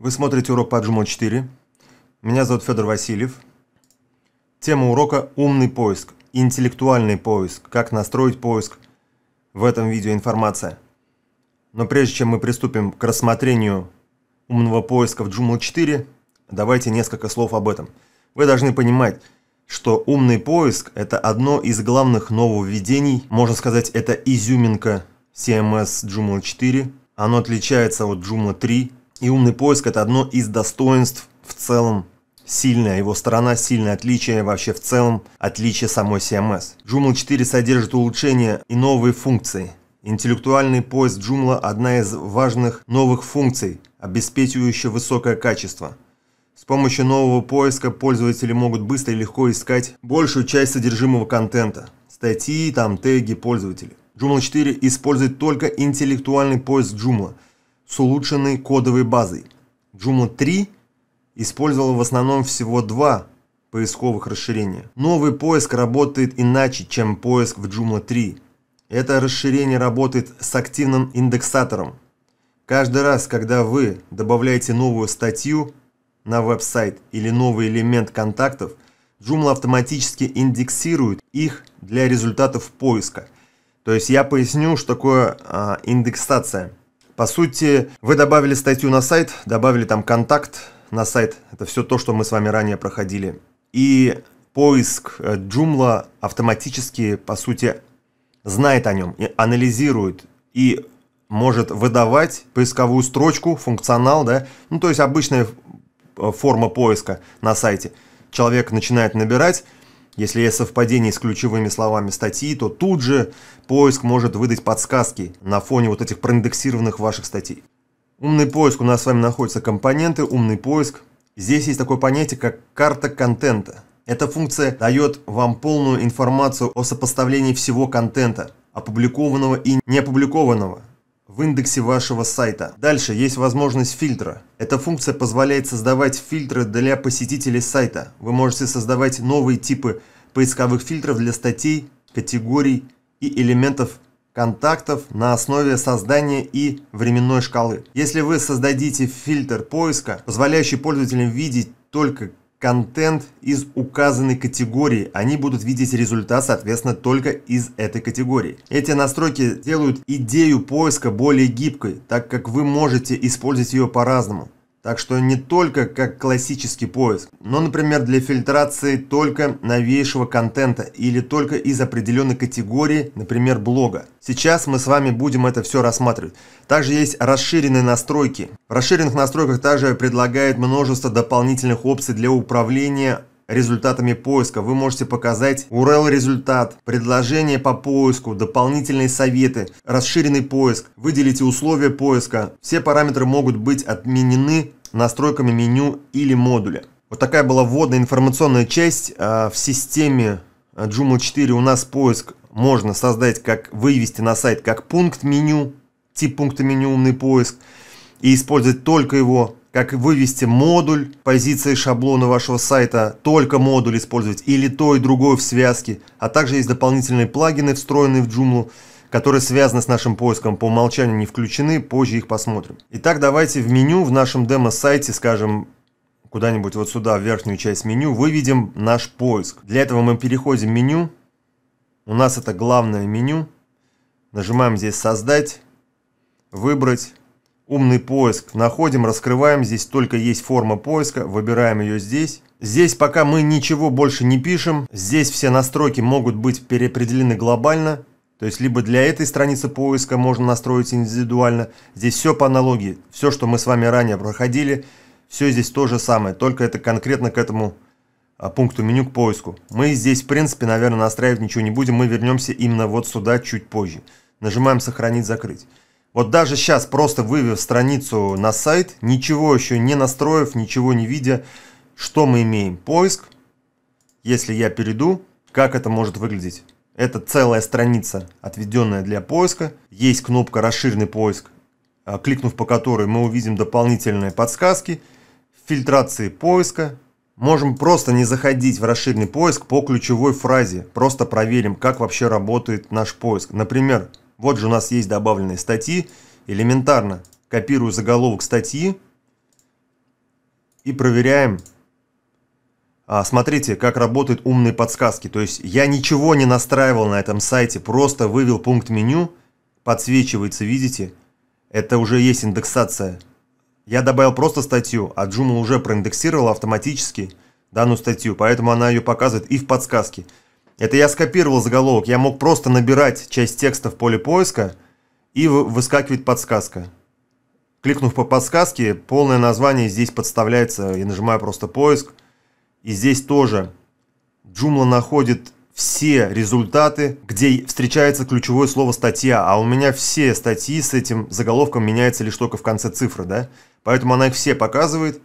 Вы смотрите урок по Agmol 4. Меня зовут Федор Васильев. Тема урока «Умный поиск», «Интеллектуальный поиск», «Как настроить поиск». В этом видео информация. Но прежде чем мы приступим к рассмотрению умного поиска в Joomla 4, давайте несколько слов об этом. Вы должны понимать, что умный поиск – это одно из главных нововведений, можно сказать, это изюминка CMS Joomla 4. Оно отличается от Joomla 3, и умный поиск – это одно из достоинств в целом сильная, его сторона сильное отличие вообще в целом отличие самой CMS. Joomla 4 содержит улучшения и новые функции. Интеллектуальный поиск Joomla – одна из важных новых функций, обеспечивающая высокое качество. С помощью нового поиска пользователи могут быстро и легко искать большую часть содержимого контента – статьи, там, теги пользователи. Joomla 4 использует только интеллектуальный поиск Joomla – с улучшенной кодовой базой. Joomla 3 использовала в основном всего два поисковых расширения. Новый поиск работает иначе, чем поиск в Joomla 3. Это расширение работает с активным индексатором. Каждый раз, когда вы добавляете новую статью на веб-сайт или новый элемент контактов, Joomla автоматически индексирует их для результатов поиска. То есть я поясню, что такое а, индексация. По сути, вы добавили статью на сайт, добавили там контакт на сайт. Это все то, что мы с вами ранее проходили. И поиск э, Joomla автоматически, по сути, знает о нем, и анализирует и может выдавать поисковую строчку, функционал, да, ну то есть обычная э, форма поиска на сайте. Человек начинает набирать, если есть совпадение с ключевыми словами статьи, то тут же поиск может выдать подсказки на фоне вот этих проиндексированных ваших статей. Умный поиск, у нас с вами находятся компоненты, умный поиск. Здесь есть такое понятие, как карта контента. Эта функция дает вам полную информацию о сопоставлении всего контента, опубликованного и не опубликованного в индексе вашего сайта. Дальше есть возможность фильтра. Эта функция позволяет создавать фильтры для посетителей сайта. Вы можете создавать новые типы поисковых фильтров для статей, категорий и элементов контактов на основе создания и временной шкалы. Если вы создадите фильтр поиска, позволяющий пользователям видеть только контент из указанной категории, они будут видеть результат, соответственно, только из этой категории. Эти настройки делают идею поиска более гибкой, так как вы можете использовать ее по-разному. Так что не только как классический поиск, но, например, для фильтрации только новейшего контента или только из определенной категории, например, блога. Сейчас мы с вами будем это все рассматривать. Также есть расширенные настройки. В расширенных настройках также предлагает множество дополнительных опций для управления результатами поиска. Вы можете показать URL-результат, предложение по поиску, дополнительные советы, расширенный поиск, выделите условия поиска. Все параметры могут быть отменены настройками меню или модуля. Вот такая была вводная информационная часть. Э, в системе э, Joomla 4 у нас поиск можно создать, как вывести на сайт как пункт меню, тип пункта меню умный поиск, и использовать только его, как вывести модуль позиции шаблона вашего сайта, только модуль использовать или то и другое в связке. А также есть дополнительные плагины, встроенные в Joomla, которые связаны с нашим поиском, по умолчанию не включены, позже их посмотрим. Итак, давайте в меню в нашем демо-сайте, скажем, куда-нибудь вот сюда, в верхнюю часть меню, выведем наш поиск. Для этого мы переходим в меню, у нас это главное меню, нажимаем здесь «Создать», «Выбрать», «Умный поиск», находим, раскрываем, здесь только есть форма поиска, выбираем ее здесь. Здесь пока мы ничего больше не пишем, здесь все настройки могут быть переопределены глобально, то есть либо для этой страницы поиска можно настроить индивидуально. Здесь все по аналогии. Все, что мы с вами ранее проходили, все здесь то же самое. Только это конкретно к этому а, пункту меню к поиску. Мы здесь, в принципе, наверное, настраивать ничего не будем. Мы вернемся именно вот сюда чуть позже. Нажимаем «Сохранить», «Закрыть». Вот даже сейчас, просто вывев страницу на сайт, ничего еще не настроив, ничего не видя, что мы имеем? Поиск. Если я перейду, как это может выглядеть? Это целая страница, отведенная для поиска. Есть кнопка «Расширенный поиск», а, кликнув по которой мы увидим дополнительные подсказки, фильтрации поиска. Можем просто не заходить в расширенный поиск по ключевой фразе. Просто проверим, как вообще работает наш поиск. Например, вот же у нас есть добавленные статьи. Элементарно копирую заголовок статьи и проверяем, а, смотрите, как работают умные подсказки. То есть я ничего не настраивал на этом сайте, просто вывел пункт меню, подсвечивается, видите? Это уже есть индексация. Я добавил просто статью, а Joomla уже проиндексировал автоматически данную статью, поэтому она ее показывает и в подсказке. Это я скопировал заголовок, я мог просто набирать часть текста в поле поиска и выскакивает подсказка. Кликнув по подсказке, полное название здесь подставляется, я нажимаю просто поиск – и здесь тоже Джумла находит все результаты, где встречается ключевое слово «статья», а у меня все статьи с этим заголовком меняется лишь только в конце цифры, да? Поэтому она их все показывает.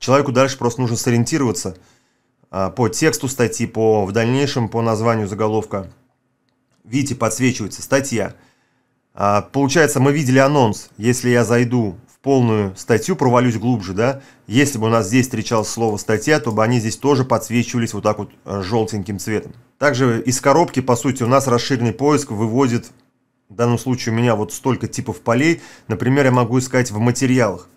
Человеку дальше просто нужно сориентироваться а, по тексту статьи, по в дальнейшем по названию заголовка. Видите, подсвечивается статья. А, получается, мы видели анонс. Если я зайду полную статью, провалюсь глубже, да, если бы у нас здесь встречалось слово «статья», то бы они здесь тоже подсвечивались вот так вот э, желтеньким цветом. Также из коробки, по сути, у нас расширенный поиск выводит, в данном случае у меня вот столько типов полей, например, я могу искать в материалах.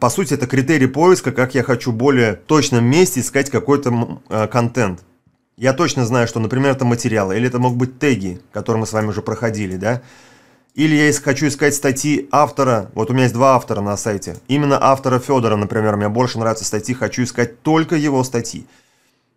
По сути, это критерий поиска, как я хочу более точном месте искать какой-то э, контент. Я точно знаю, что, например, это материалы, или это могут быть теги, которые мы с вами уже проходили, да, или я хочу искать статьи автора, вот у меня есть два автора на сайте, именно автора Федора, например, мне больше нравятся статьи, хочу искать только его статьи.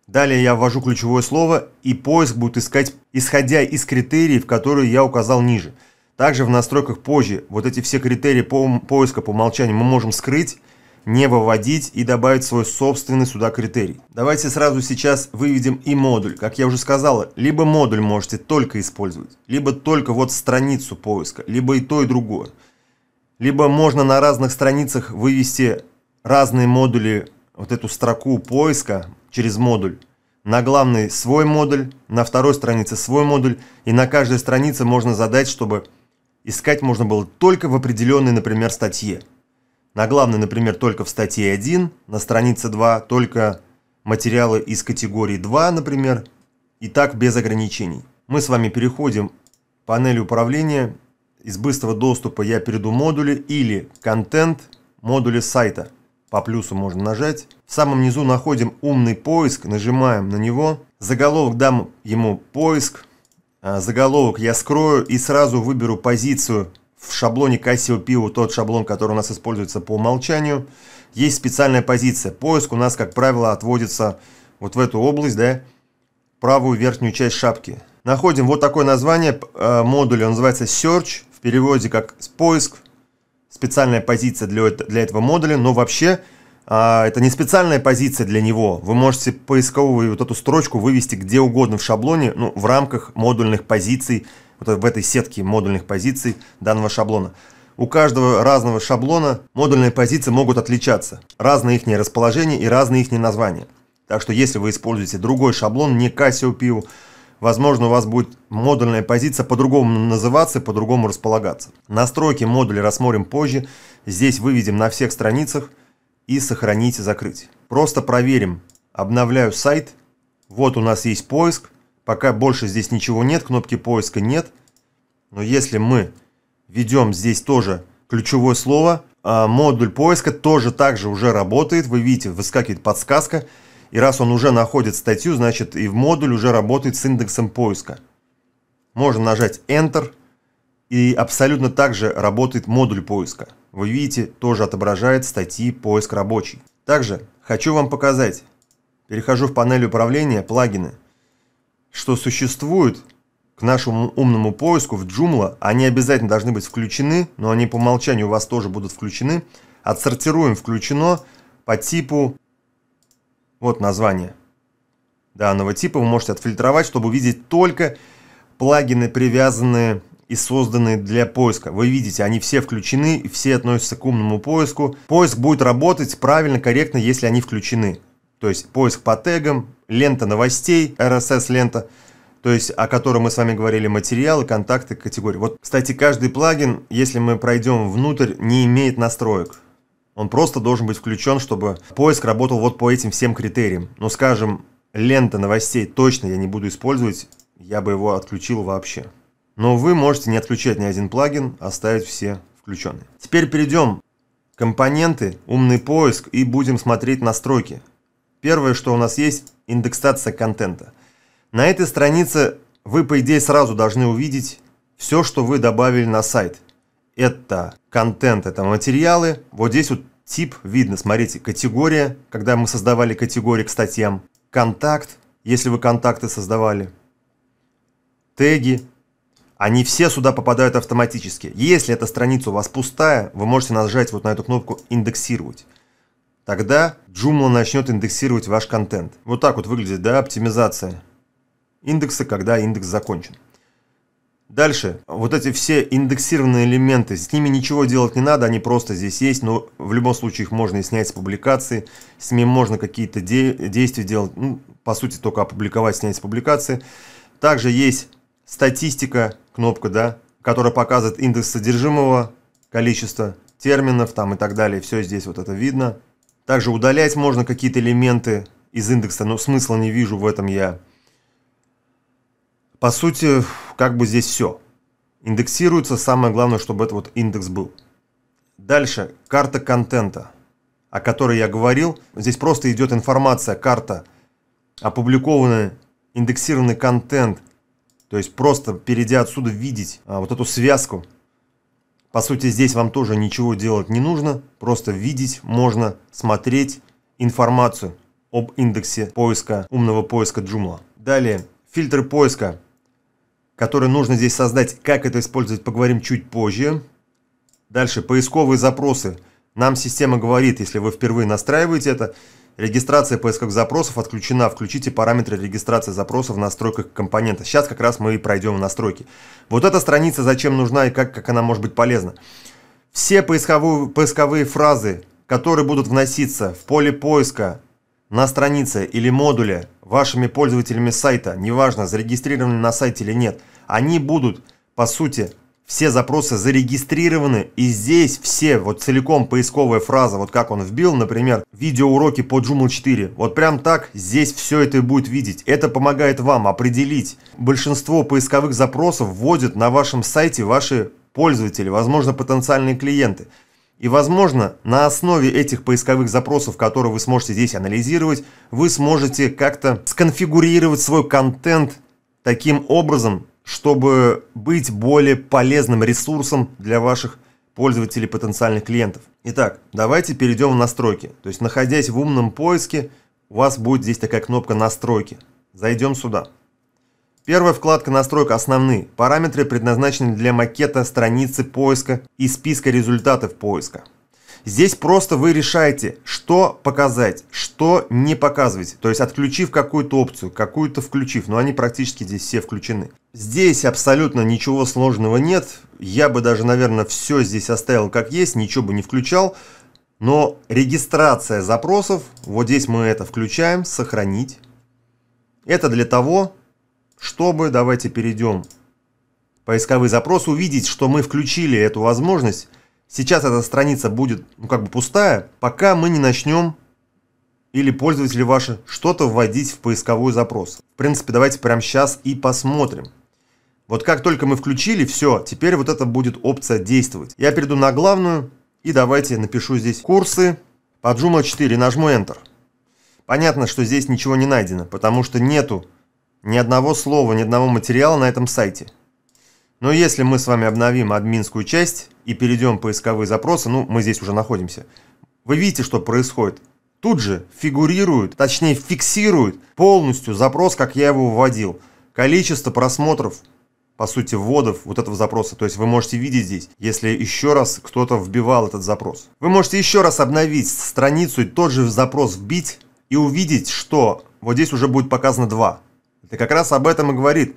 Далее я ввожу ключевое слово, и поиск будет искать, исходя из критериев, которые я указал ниже. Также в настройках позже вот эти все критерии по поиска по умолчанию мы можем скрыть, не выводить и добавить свой собственный сюда критерий. Давайте сразу сейчас выведем и модуль. Как я уже сказала, либо модуль можете только использовать, либо только вот страницу поиска, либо и то, и другое. Либо можно на разных страницах вывести разные модули, вот эту строку поиска через модуль. На главный свой модуль, на второй странице свой модуль, и на каждой странице можно задать, чтобы искать можно было только в определенной, например, статье. На главной, например, только в статье 1, на странице 2 только материалы из категории 2, например, и так без ограничений. Мы с вами переходим в панель управления. Из быстрого доступа я перейду модули или контент модули сайта. По плюсу можно нажать. В самом низу находим умный поиск, нажимаем на него. Заголовок дам ему поиск. А, заголовок я скрою и сразу выберу позицию в шаблоне Casio тот шаблон, который у нас используется по умолчанию, есть специальная позиция. Поиск у нас, как правило, отводится вот в эту область, да, правую верхнюю часть шапки. Находим вот такое название э, модуля, он называется Search, в переводе как «поиск», специальная позиция для, для этого модуля, но вообще а, это не специальная позиция для него. Вы можете поисковую вот эту строчку вывести где угодно в шаблоне, ну, в рамках модульных позиций вот в этой сетке модульных позиций данного шаблона. У каждого разного шаблона модульные позиции могут отличаться. Разные их расположения и разные их названия. Так что если вы используете другой шаблон, не Cassiopeia, возможно у вас будет модульная позиция по-другому называться, по-другому располагаться. Настройки модуля рассмотрим позже. Здесь выведем на всех страницах и сохранить и закрыть. Просто проверим. Обновляю сайт. Вот у нас есть поиск. Пока больше здесь ничего нет, кнопки поиска нет. Но если мы ведем здесь тоже ключевое слово, а, модуль поиска тоже также уже работает. Вы видите, выскакивает подсказка. И раз он уже находит статью, значит и в модуль уже работает с индексом поиска. Можно нажать Enter. И абсолютно так же работает модуль поиска. Вы видите, тоже отображает статьи «Поиск рабочий». Также хочу вам показать. Перехожу в панель управления «Плагины» что существуют, к нашему умному поиску в Joomla, они обязательно должны быть включены, но они по умолчанию у вас тоже будут включены. Отсортируем «включено» по типу, вот название данного типа. Вы можете отфильтровать, чтобы увидеть только плагины, привязанные и созданные для поиска. Вы видите, они все включены все относятся к умному поиску. Поиск будет работать правильно, корректно, если они включены. То есть поиск по тегам, лента новостей, RSS-лента, то есть о котором мы с вами говорили, материалы, контакты, категории. Вот, кстати, каждый плагин, если мы пройдем внутрь, не имеет настроек. Он просто должен быть включен, чтобы поиск работал вот по этим всем критериям. Но, скажем, лента новостей точно я не буду использовать, я бы его отключил вообще. Но вы можете не отключать ни один плагин, а оставить все включенные. Теперь перейдем к компоненты, умный поиск и будем смотреть настройки. Первое, что у нас есть, индексация контента. На этой странице вы, по идее, сразу должны увидеть все, что вы добавили на сайт. Это контент, это материалы. Вот здесь вот тип видно, смотрите, категория, когда мы создавали категории к статьям. Контакт, если вы контакты создавали. Теги. Они все сюда попадают автоматически. Если эта страница у вас пустая, вы можете нажать вот на эту кнопку «Индексировать». Тогда Joomla начнет индексировать ваш контент. Вот так вот выглядит да, оптимизация индекса, когда индекс закончен. Дальше, вот эти все индексированные элементы, с ними ничего делать не надо, они просто здесь есть, но в любом случае их можно и снять с публикации, с ними можно какие-то де действия делать, ну, по сути только опубликовать, снять с публикации. Также есть статистика, кнопка, да, которая показывает индекс содержимого, количество терминов там и так далее, все здесь вот это видно. Также удалять можно какие-то элементы из индекса, но смысла не вижу в этом я. По сути, как бы здесь все. Индексируется, самое главное, чтобы это вот индекс был. Дальше, карта контента, о которой я говорил. Здесь просто идет информация, карта, опубликованный, индексированный контент. То есть просто перейдя отсюда видеть а, вот эту связку по сути, здесь вам тоже ничего делать не нужно, просто видеть можно, смотреть информацию об индексе поиска, умного поиска Joomla. Далее, фильтры поиска, которые нужно здесь создать. Как это использовать, поговорим чуть позже. Дальше, поисковые запросы. Нам система говорит, если вы впервые настраиваете это, Регистрация поисковых запросов отключена. Включите параметры регистрации запросов в настройках компонента. Сейчас как раз мы и пройдем в настройки. Вот эта страница зачем нужна и как, как она может быть полезна. Все поисковые, поисковые фразы, которые будут вноситься в поле поиска на странице или модуле вашими пользователями сайта, неважно, зарегистрированы на сайте или нет, они будут, по сути, все запросы зарегистрированы, и здесь все, вот целиком поисковая фраза, вот как он вбил, например, видеоуроки по Joomla 4, вот прям так здесь все это будет видеть. Это помогает вам определить. Большинство поисковых запросов вводят на вашем сайте ваши пользователи, возможно, потенциальные клиенты. И, возможно, на основе этих поисковых запросов, которые вы сможете здесь анализировать, вы сможете как-то сконфигурировать свой контент таким образом, чтобы быть более полезным ресурсом для ваших пользователей потенциальных клиентов. Итак, давайте перейдем в настройки. То есть, находясь в умном поиске, у вас будет здесь такая кнопка «Настройки». Зайдем сюда. Первая вкладка настроек основные». Параметры предназначены для макета страницы поиска и списка результатов поиска. Здесь просто вы решаете, что показать, что не показывать. То есть отключив какую-то опцию, какую-то включив. Но они практически здесь все включены. Здесь абсолютно ничего сложного нет. Я бы даже, наверное, все здесь оставил как есть, ничего бы не включал. Но регистрация запросов, вот здесь мы это включаем, сохранить. Это для того, чтобы, давайте перейдем поисковый запрос, увидеть, что мы включили эту возможность. Сейчас эта страница будет ну, как бы пустая, пока мы не начнем или пользователи ваши что-то вводить в поисковой запрос. В принципе, давайте прямо сейчас и посмотрим. Вот как только мы включили, все, теперь вот это будет опция действовать. Я перейду на главную и давайте напишу здесь курсы по Joomla 4 нажму Enter. Понятно, что здесь ничего не найдено, потому что нету ни одного слова, ни одного материала на этом сайте. Но если мы с вами обновим админскую часть и перейдем поисковые запросы, ну, мы здесь уже находимся, вы видите, что происходит. Тут же фигурирует, точнее фиксирует полностью запрос, как я его вводил. Количество просмотров, по сути, вводов вот этого запроса. То есть вы можете видеть здесь, если еще раз кто-то вбивал этот запрос. Вы можете еще раз обновить страницу и тот же запрос вбить и увидеть, что вот здесь уже будет показано 2. Это как раз об этом и говорит.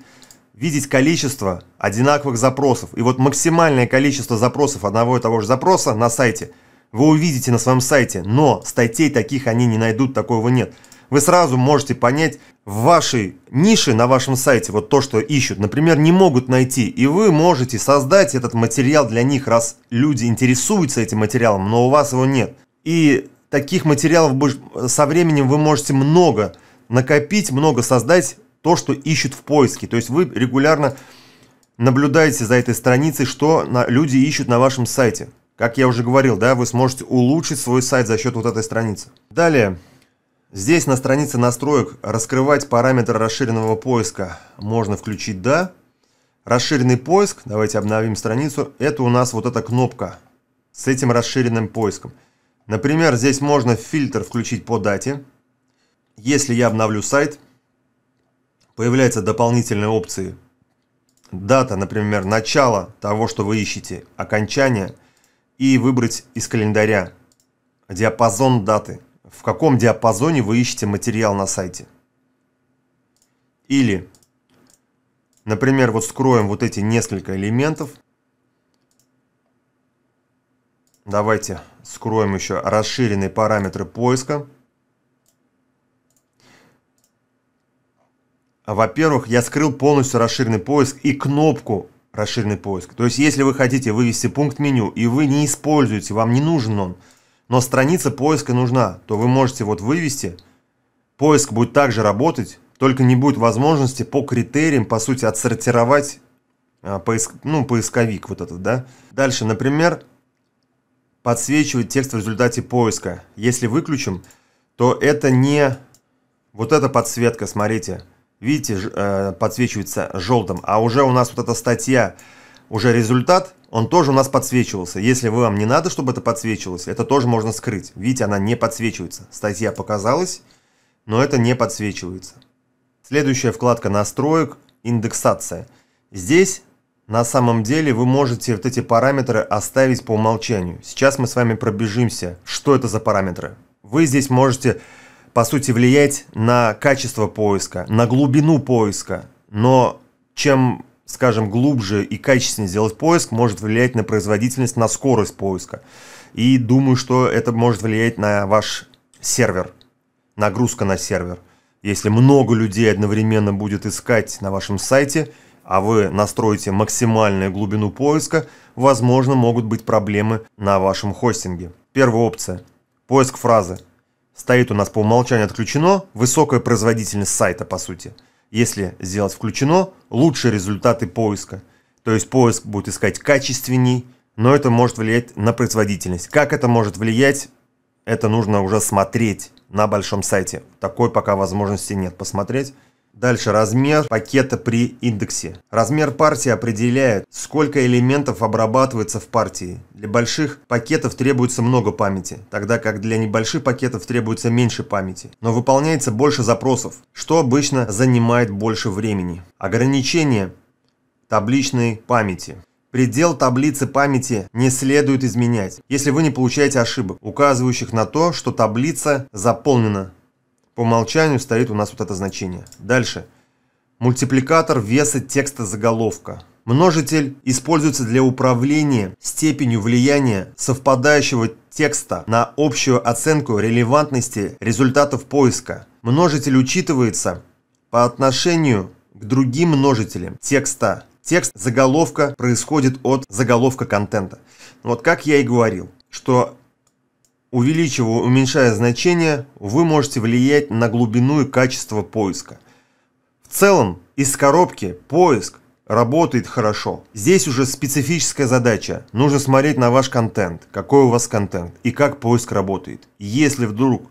Видеть количество одинаковых запросов. И вот максимальное количество запросов одного и того же запроса на сайте вы увидите на своем сайте, но статей таких они не найдут, такого нет вы сразу можете понять в вашей нише, на вашем сайте, вот то, что ищут, например, не могут найти, и вы можете создать этот материал для них, раз люди интересуются этим материалом, но у вас его нет. И таких материалов со временем вы можете много накопить, много создать то, что ищут в поиске. То есть вы регулярно наблюдаете за этой страницей, что люди ищут на вашем сайте. Как я уже говорил, да, вы сможете улучшить свой сайт за счет вот этой страницы. Далее, Здесь на странице настроек раскрывать параметр расширенного поиска можно включить «Да». Расширенный поиск, давайте обновим страницу, это у нас вот эта кнопка с этим расширенным поиском. Например, здесь можно фильтр включить по дате. Если я обновлю сайт, появляются дополнительные опции. Дата, например, начало того, что вы ищете, окончание, и выбрать из календаря диапазон даты – в каком диапазоне вы ищете материал на сайте. Или, например, вот скроем вот эти несколько элементов. Давайте скроем еще расширенные параметры поиска. Во-первых, я скрыл полностью расширенный поиск и кнопку расширенный поиск. То есть, если вы хотите вывести пункт меню, и вы не используете, вам не нужен он, но страница поиска нужна, то вы можете вот вывести. Поиск будет также работать, только не будет возможности по критериям, по сути, отсортировать а, поиск, ну, поисковик вот этот, да. Дальше, например, подсвечивать текст в результате поиска. Если выключим, то это не вот эта подсветка, смотрите. Видите, э, подсвечивается желтым, а уже у нас вот эта статья, уже результат, он тоже у нас подсвечивался. Если вам не надо, чтобы это подсвечивалось, это тоже можно скрыть. Видите, она не подсвечивается. Статья показалась, но это не подсвечивается. Следующая вкладка настроек – индексация. Здесь на самом деле вы можете вот эти параметры оставить по умолчанию. Сейчас мы с вами пробежимся, что это за параметры. Вы здесь можете, по сути, влиять на качество поиска, на глубину поиска, но чем скажем, глубже и качественнее сделать поиск, может влиять на производительность, на скорость поиска. И думаю, что это может влиять на ваш сервер, нагрузка на сервер. Если много людей одновременно будет искать на вашем сайте, а вы настроите максимальную глубину поиска, возможно, могут быть проблемы на вашем хостинге. Первая опция – поиск фразы. Стоит у нас по умолчанию отключено, высокая производительность сайта, по сути – если сделать включено, лучшие результаты поиска. То есть поиск будет искать качественней, но это может влиять на производительность. Как это может влиять, это нужно уже смотреть на большом сайте. Такой пока возможности нет посмотреть. Дальше размер пакета при индексе. Размер партии определяет, сколько элементов обрабатывается в партии. Для больших пакетов требуется много памяти, тогда как для небольших пакетов требуется меньше памяти. Но выполняется больше запросов, что обычно занимает больше времени. Ограничение табличной памяти. Предел таблицы памяти не следует изменять, если вы не получаете ошибок, указывающих на то, что таблица заполнена по умолчанию стоит у нас вот это значение. Дальше. Мультипликатор веса текста заголовка. Множитель используется для управления степенью влияния совпадающего текста на общую оценку релевантности результатов поиска. Множитель учитывается по отношению к другим множителям текста. Текст заголовка происходит от заголовка контента. Вот как я и говорил, что Увеличивая, уменьшая значение, вы можете влиять на глубину и качество поиска. В целом, из коробки поиск работает хорошо. Здесь уже специфическая задача. Нужно смотреть на ваш контент, какой у вас контент и как поиск работает. Если вдруг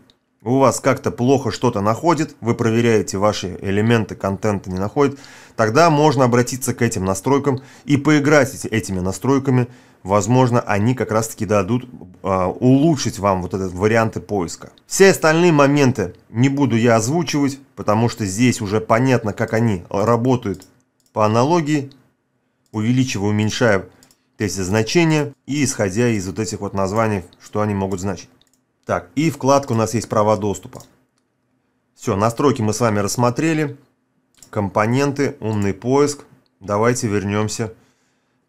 у вас как-то плохо что-то находит, вы проверяете ваши элементы контента не находит, тогда можно обратиться к этим настройкам и поиграть этими настройками. Возможно, они как раз таки дадут э, улучшить вам вот этот варианты поиска. Все остальные моменты не буду я озвучивать, потому что здесь уже понятно, как они работают по аналогии, увеличивая, уменьшая эти значения и исходя из вот этих вот названий, что они могут значить. Так, и вкладка у нас есть права доступа. Все, настройки мы с вами рассмотрели. Компоненты, умный поиск. Давайте вернемся,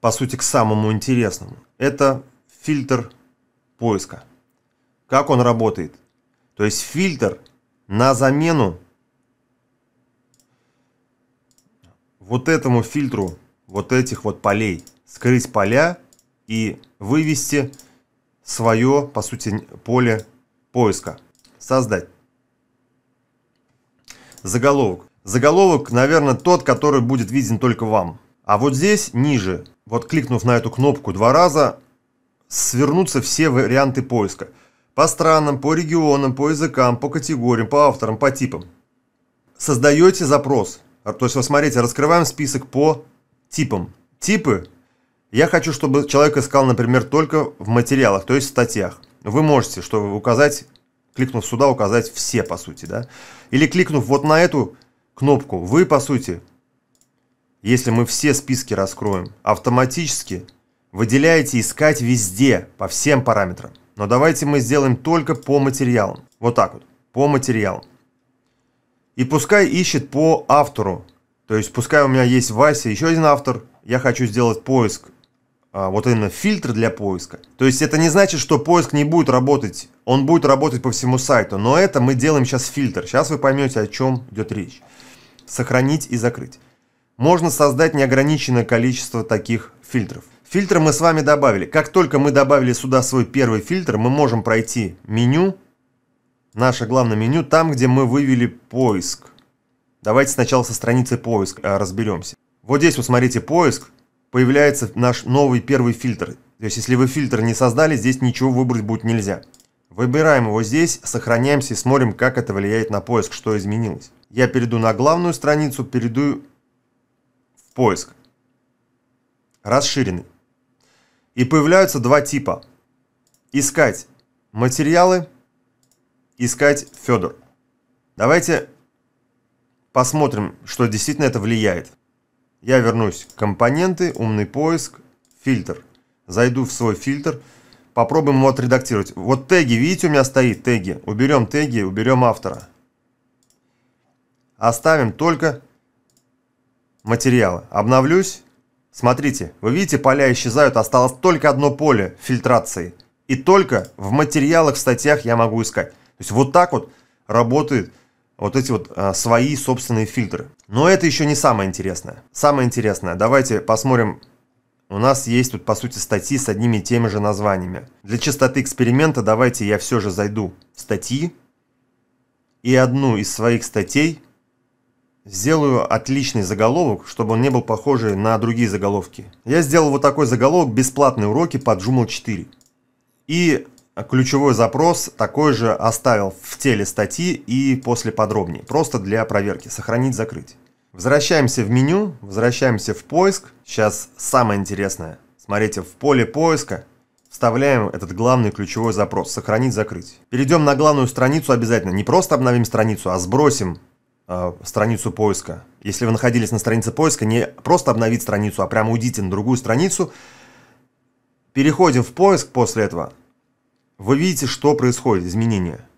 по сути, к самому интересному. Это фильтр поиска. Как он работает? То есть фильтр на замену вот этому фильтру вот этих вот полей. Скрыть поля и вывести свое, по сути, поле поиска. Создать. Заголовок. Заголовок, наверное, тот, который будет виден только вам. А вот здесь, ниже, вот кликнув на эту кнопку два раза, свернутся все варианты поиска. По странам, по регионам, по языкам, по категориям, по авторам, по типам. Создаете запрос. То есть, вот смотрите, раскрываем список по типам. Типы я хочу, чтобы человек искал, например, только в материалах, то есть в статьях. Вы можете, чтобы указать, кликнув сюда, указать все, по сути, да? Или кликнув вот на эту кнопку, вы, по сути, если мы все списки раскроем, автоматически выделяете искать везде, по всем параметрам. Но давайте мы сделаем только по материалам. Вот так вот, по материалам. И пускай ищет по автору. То есть пускай у меня есть Вася, еще один автор, я хочу сделать поиск а, вот именно фильтр для поиска. То есть это не значит, что поиск не будет работать, он будет работать по всему сайту, но это мы делаем сейчас фильтр. Сейчас вы поймете, о чем идет речь. Сохранить и закрыть. Можно создать неограниченное количество таких фильтров. Фильтр мы с вами добавили. Как только мы добавили сюда свой первый фильтр, мы можем пройти меню, наше главное меню, там, где мы вывели поиск. Давайте сначала со страницы поиск а, разберемся. Вот здесь вот смотрите поиск, появляется наш новый первый фильтр. То есть, если вы фильтр не создали, здесь ничего выбрать будет нельзя. Выбираем его здесь, сохраняемся и смотрим, как это влияет на поиск, что изменилось. Я перейду на главную страницу, перейду в поиск. Расширенный. И появляются два типа. Искать материалы, искать Федор. Давайте посмотрим, что действительно это влияет. Я вернусь компоненты, умный поиск, фильтр. Зайду в свой фильтр, попробуем его отредактировать. Вот теги, видите, у меня стоит теги. Уберем теги, уберем автора. Оставим только материалы. Обновлюсь. Смотрите, вы видите, поля исчезают, осталось только одно поле фильтрации. И только в материалах, в статьях я могу искать. То есть вот так вот работает вот эти вот а, свои собственные фильтры. Но это еще не самое интересное. Самое интересное, давайте посмотрим. У нас есть тут, по сути, статьи с одними и теми же названиями. Для чистоты эксперимента давайте я все же зайду в статьи и одну из своих статей сделаю отличный заголовок, чтобы он не был похожий на другие заголовки. Я сделал вот такой заголовок «Бесплатные уроки по Joomla 4». И Ключевой запрос такой же оставил в теле статьи и после подробнее, просто для проверки, сохранить, закрыть. Возвращаемся в меню, возвращаемся в поиск. Сейчас самое интересное. Смотрите, в поле поиска вставляем этот главный ключевой запрос, сохранить, закрыть. Перейдем на главную страницу обязательно, не просто обновим страницу, а сбросим э, страницу поиска. Если вы находились на странице поиска, не просто обновить страницу, а прямо уйдите на другую страницу. Переходим в поиск после этого, вы видите, что происходит, изменения.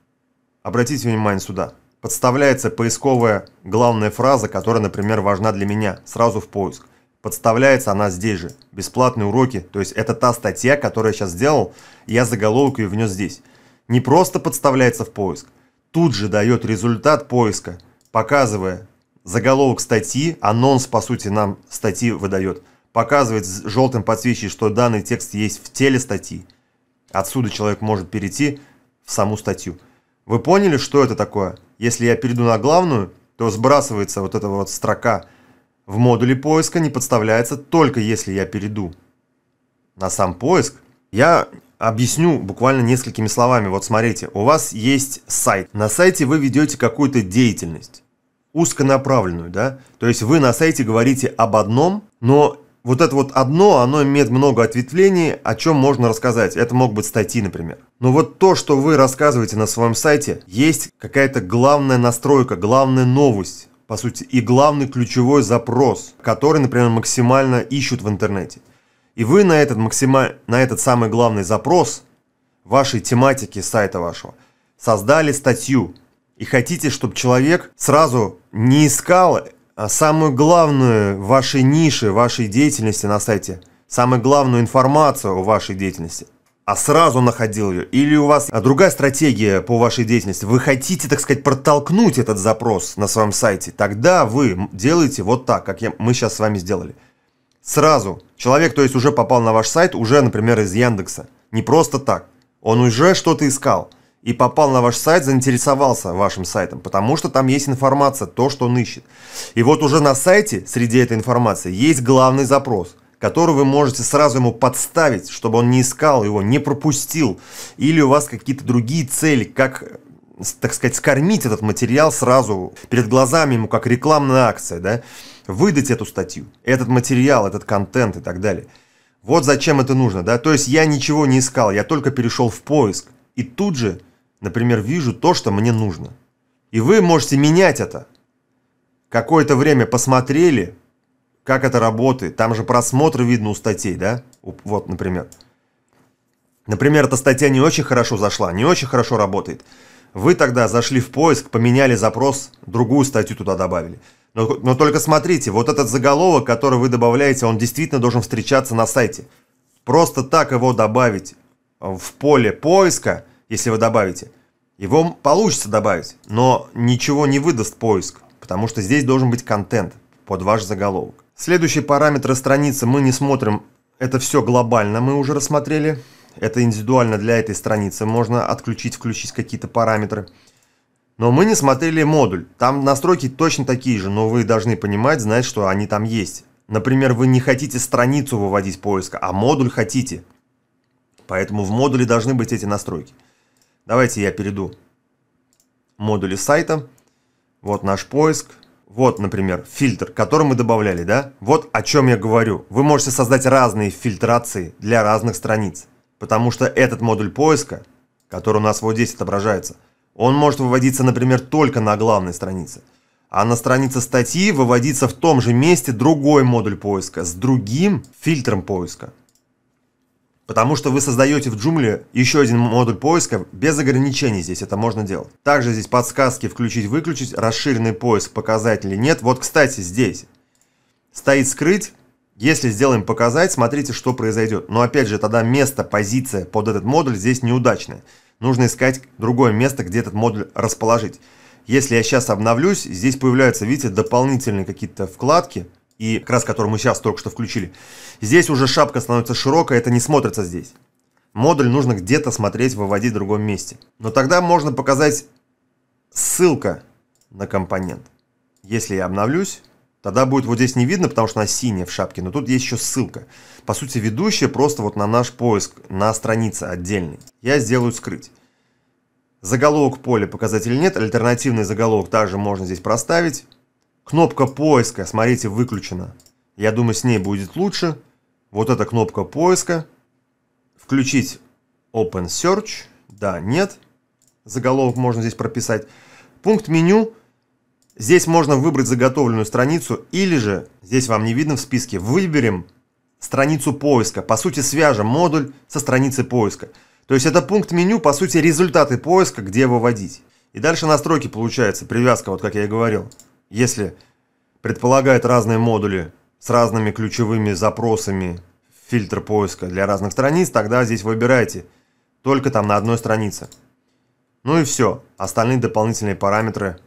Обратите внимание сюда. Подставляется поисковая главная фраза, которая, например, важна для меня, сразу в поиск. Подставляется она здесь же. Бесплатные уроки, то есть это та статья, которую я сейчас сделал, я заголовок ее внес здесь. Не просто подставляется в поиск, тут же дает результат поиска, показывая заголовок статьи, анонс, по сути, нам статьи выдает, показывает желтым подсвечивает, что данный текст есть в теле статьи, Отсюда человек может перейти в саму статью. Вы поняли, что это такое? Если я перейду на главную, то сбрасывается вот эта вот строка в модуле поиска не подставляется только если я перейду на сам поиск. Я объясню буквально несколькими словами. Вот смотрите, у вас есть сайт. На сайте вы ведете какую-то деятельность, узконаправленную, да? То есть вы на сайте говорите об одном, но вот это вот одно, оно имеет много ответвлений, о чем можно рассказать. Это мог быть статьи, например. Но вот то, что вы рассказываете на своем сайте, есть какая-то главная настройка, главная новость, по сути, и главный ключевой запрос, который, например, максимально ищут в интернете. И вы на этот, максимально, на этот самый главный запрос вашей тематики сайта вашего создали статью и хотите, чтобы человек сразу не искал а, самую главную вашей ниши, вашей деятельности на сайте, самую главную информацию о вашей деятельности, а сразу находил ее, или у вас а, другая стратегия по вашей деятельности, вы хотите, так сказать, протолкнуть этот запрос на своем сайте, тогда вы делаете вот так, как я, мы сейчас с вами сделали. Сразу. Человек, то есть, уже попал на ваш сайт, уже, например, из Яндекса. Не просто так. Он уже что-то искал и попал на ваш сайт, заинтересовался вашим сайтом, потому что там есть информация, то, что он ищет. И вот уже на сайте, среди этой информации, есть главный запрос, который вы можете сразу ему подставить, чтобы он не искал его, не пропустил, или у вас какие-то другие цели, как так сказать, скормить этот материал сразу перед глазами ему, как рекламная акция, да, выдать эту статью, этот материал, этот контент и так далее. Вот зачем это нужно, да, то есть я ничего не искал, я только перешел в поиск, и тут же Например, вижу то, что мне нужно. И вы можете менять это. Какое-то время посмотрели, как это работает. Там же просмотры видно у статей, да? Вот, например. Например, эта статья не очень хорошо зашла, не очень хорошо работает. Вы тогда зашли в поиск, поменяли запрос, другую статью туда добавили. Но, но только смотрите, вот этот заголовок, который вы добавляете, он действительно должен встречаться на сайте. Просто так его добавить в поле поиска если вы добавите. Его получится добавить, но ничего не выдаст поиск, потому что здесь должен быть контент под ваш заголовок. Следующий параметр страницы мы не смотрим, это все глобально мы уже рассмотрели. Это индивидуально для этой страницы, можно отключить, включить какие-то параметры. Но мы не смотрели модуль, там настройки точно такие же, но вы должны понимать, знать, что они там есть. Например, вы не хотите страницу выводить поиска, а модуль хотите. Поэтому в модуле должны быть эти настройки. Давайте я перейду в модули сайта. Вот наш поиск. Вот, например, фильтр, который мы добавляли, да? Вот о чем я говорю. Вы можете создать разные фильтрации для разных страниц. Потому что этот модуль поиска, который у нас вот здесь отображается, он может выводиться, например, только на главной странице. А на странице статьи выводится в том же месте другой модуль поиска с другим фильтром поиска. Потому что вы создаете в джумле еще один модуль поиска без ограничений здесь, это можно делать. Также здесь подсказки включить-выключить, расширенный поиск, показатели нет. Вот, кстати, здесь стоит скрыть. Если сделаем показать, смотрите, что произойдет. Но опять же, тогда место, позиция под этот модуль здесь неудачная. Нужно искать другое место, где этот модуль расположить. Если я сейчас обновлюсь, здесь появляются, видите, дополнительные какие-то вкладки – и как раз который мы сейчас только что включили. Здесь уже шапка становится широкая, это не смотрится здесь. Модуль нужно где-то смотреть, выводить в другом месте. Но тогда можно показать ссылка на компонент. Если я обновлюсь, тогда будет вот здесь не видно, потому что она синяя в шапке, но тут есть еще ссылка. По сути, ведущая просто вот на наш поиск, на странице отдельный. Я сделаю скрыть. Заголовок поля показатель нет, альтернативный заголовок также можно здесь проставить. Кнопка поиска, смотрите, выключена. Я думаю, с ней будет лучше. Вот эта кнопка поиска. Включить Open Search. Да, нет. Заголовок можно здесь прописать. Пункт меню. Здесь можно выбрать заготовленную страницу или же, здесь вам не видно в списке, выберем страницу поиска. По сути, свяжем модуль со страницей поиска. То есть это пункт меню, по сути, результаты поиска, где выводить. И дальше настройки получается, привязка, вот как я и говорил если предполагает разные модули с разными ключевыми запросами фильтр поиска для разных страниц, тогда здесь выбирайте только там на одной странице. Ну и все, остальные дополнительные параметры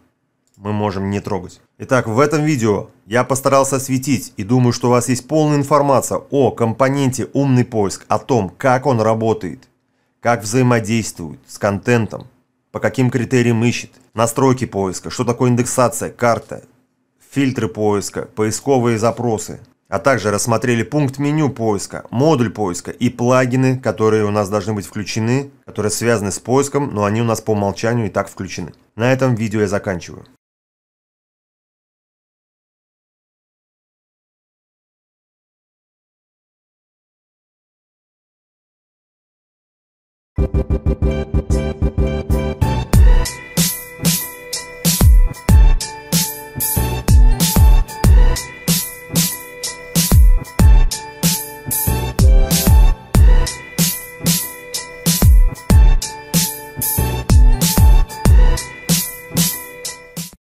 мы можем не трогать. Итак, в этом видео я постарался осветить и думаю, что у вас есть полная информация о компоненте «Умный поиск», о том, как он работает, как взаимодействует с контентом, по каким критериям ищет, настройки поиска, что такое индексация, карта, фильтры поиска, поисковые запросы, а также рассмотрели пункт меню поиска, модуль поиска и плагины, которые у нас должны быть включены, которые связаны с поиском, но они у нас по умолчанию и так включены. На этом видео я заканчиваю. Thank you.